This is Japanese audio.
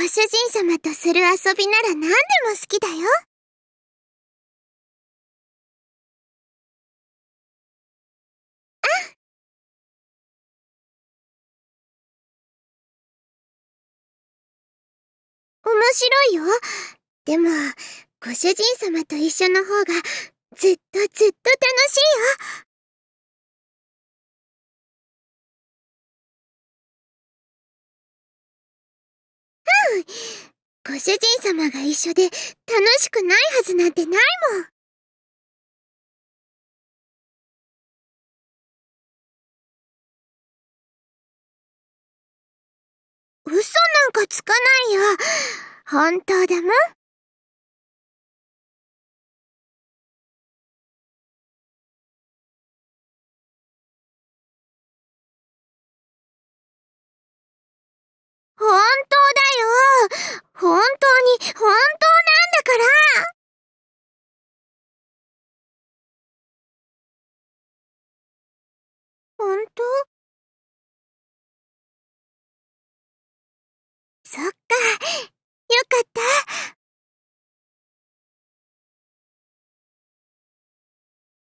ご主人様とする遊びなら何でも好きだよ。あ面白いよ。でも、ご主人様と一緒の方がずっとずっと楽しいよ。ご主人様が一緒で楽しくないはずなんてないもん。嘘なんかつかないよ。本当だもん。ほん